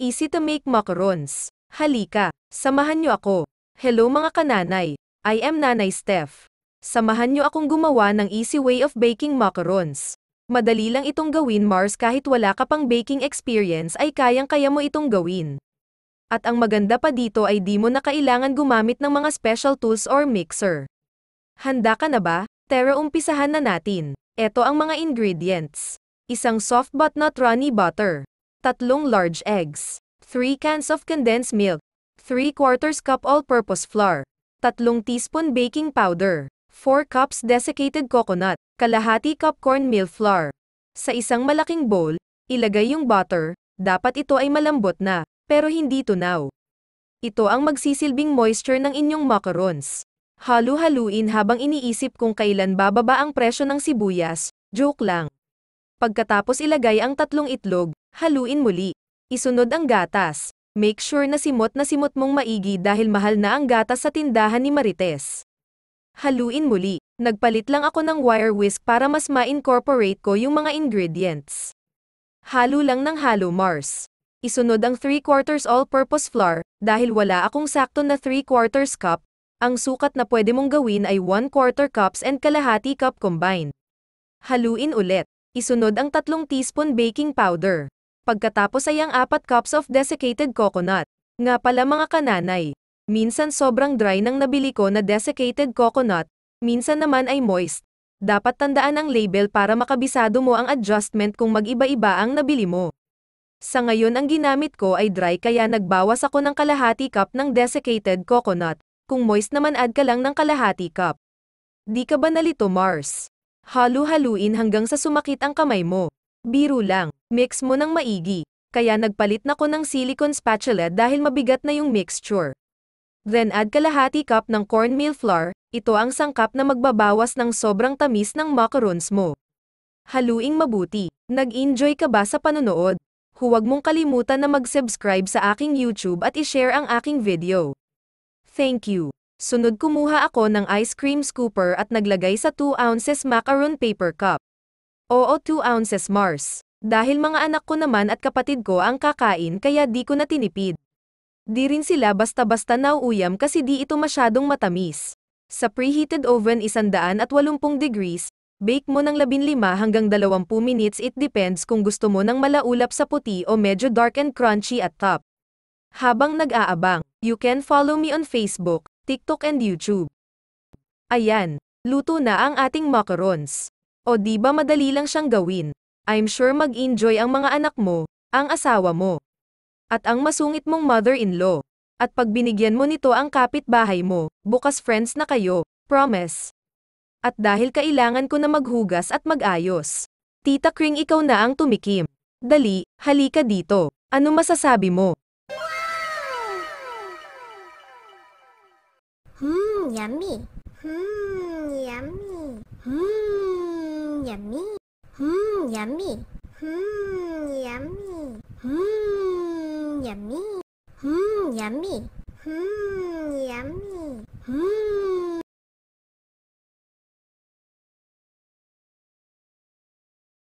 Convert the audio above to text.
Easy to make macarons. Halika, samahan niyo ako. Hello mga kananay, I am Nanay Steph. Samahan niyo akong gumawa ng easy way of baking macarons. Madali lang itong gawin Mars kahit wala ka pang baking experience ay kayang-kaya mo itong gawin. At ang maganda pa dito ay di mo na kailangan gumamit ng mga special tools or mixer. Handa ka na ba? Tara umpisahan na natin. Ito ang mga ingredients. Isang soft but not runny butter tatlong large eggs, 3 cans of condensed milk, 3 quarters cup all-purpose flour, tatlong teaspoon baking powder, 4 cups desiccated coconut, kalahati cup cornmeal flour. Sa isang malaking bowl, ilagay yung butter, dapat ito ay malambot na, pero hindi tunaw. Ito ang magsisilbing moisture ng inyong macarons. Halu-haluin habang iniisip kung kailan bababa ang presyo ng sibuyas, joke lang. Pagkatapos ilagay ang tatlong itlog, haluin muli. Isunod ang gatas. Make sure na simot na simot mong maigi dahil mahal na ang gatas sa tindahan ni Marites. Haluin muli. Nagpalit lang ako ng wire whisk para mas ma-incorporate ko yung mga ingredients. Halo lang ng halo Mars. Isunod ang 3 quarters all-purpose flour, dahil wala akong sakto na 3 quarters cup, ang sukat na pwede mong gawin ay 1 quarter cups and kalahati cup combined. Haluin ulit. Isunod ang 3 teaspoon baking powder. Pagkatapos ay ang 4 cups of desiccated coconut. Nga pala mga kananay, minsan sobrang dry ng nabili ko na desiccated coconut, minsan naman ay moist. Dapat tandaan ang label para makabisado mo ang adjustment kung mag-iba-iba ang nabili mo. Sa ngayon ang ginamit ko ay dry kaya nagbawas ako ng kalahati cup ng desiccated coconut. Kung moist naman add ka lang ng kalahati cup. Di ka ba nalito Mars? Halu-haluin hanggang sa sumakit ang kamay mo. Biro lang, mix mo ng maigi. Kaya nagpalit na ko ng silicone spatula dahil mabigat na yung mixture. Then add kalahati cup ng cornmeal flour, ito ang sangkap na magbabawas ng sobrang tamis ng macarons mo. Haluing mabuti. Nag-enjoy ka ba sa panonood? Huwag mong kalimutan na mag-subscribe sa aking YouTube at i-share ang aking video. Thank you. Sunod kumuha ako ng ice cream scooper at naglagay sa 2 ounces macaron paper cup. Oo 2 ounces Mars. Dahil mga anak ko naman at kapatid ko ang kakain kaya di ko na tinipid. Di rin sila basta-basta nauuyam kasi di ito masyadong matamis. Sa preheated oven 180 degrees, bake mo ng 15 hanggang 20 minutes it depends kung gusto mo ng malaulap sa puti o medyo dark and crunchy at top. Habang nag-aabang, you can follow me on Facebook, TikTok and YouTube. Ayan, luto na ang ating macarons. O di ba madali lang siyang gawin? I'm sure mag-enjoy ang mga anak mo, ang asawa mo, at ang masungit mong mother-in-law. At pag binigyan mo nito ang kapitbahay mo, bukas friends na kayo, promise. At dahil kailangan ko na maghugas at mag-ayos. Tita Kring ikaw na ang tumikim. Dali, halika dito. Ano masasabi mo? yummy. Mmm, yummy. Mmm, yummy. Mmm, yummy. Mmm, yummy. Mmm, yummy. Mmm, yummy. Mmm, yummy. Mmm.